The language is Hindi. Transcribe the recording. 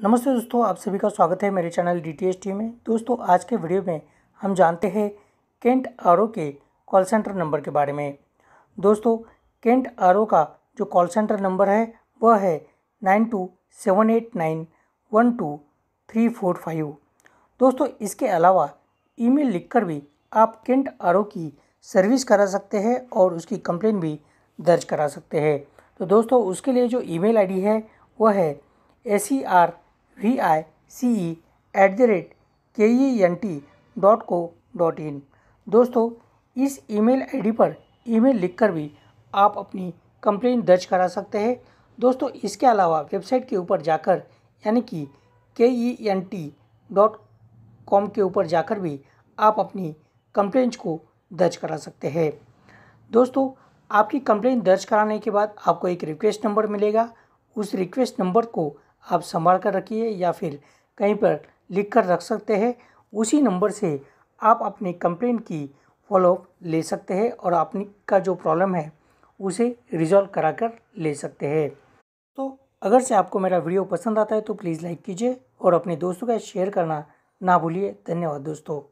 नमस्ते दोस्तों आप सभी का स्वागत है मेरे channel D T S T में दोस्तों आज के वीडियो में हम जानते हैं केंट आर के कॉल सेंटर नंबर के बारे में दोस्तों केंट आर का जो कॉल सेंटर नंबर है वह है nine two seven eight nine one two three four five दोस्तों इसके अलावा ईमेल लिखकर भी आप केंट आर की सर्विस करा सकते हैं और उसकी कंप्लेन भी दर्ज करा सकते हैं तो दोस्तों उसके लिए जो ईमेल आईडी है वह है A C R V I C E at the rate K E N T dot co dot in दोस्तों इस ईमेल आईडी पर ईमेल लिखकर भी आप अपनी कंप्लेन दर्ज करा सकते हैं दोस्तों इसके अलावा वेबसाइट के ऊपर जाकर यानी कि K E N T dot com के ऊपर जाकर भी आप अपनी कंप्लेन को दर्ज करा सकते हैं दोस्तों आपकी कंप्लेन दर्ज कराने के बाद आपको एक रिक्वेस्ट नंबर मिलेगा उस रिक्वेस्ट नंबर को आप संभाल कर रखिए या फिर कहीं पर लिख कर रख सकते हैं उसी नंबर से आप अपनी कंप्लेन की फॉलोअप ले सकते हैं और अपनी का जो प्रॉब्लम है उसे रिजॉल्व करा कर ले सकते हैं तो अगर से आपको मेरा वीडियो पसंद आता है तो प्लीज़ लाइक कीजिए और अपने दोस्तों का शेयर करना ना भूलिए धन्यवाद दोस्तों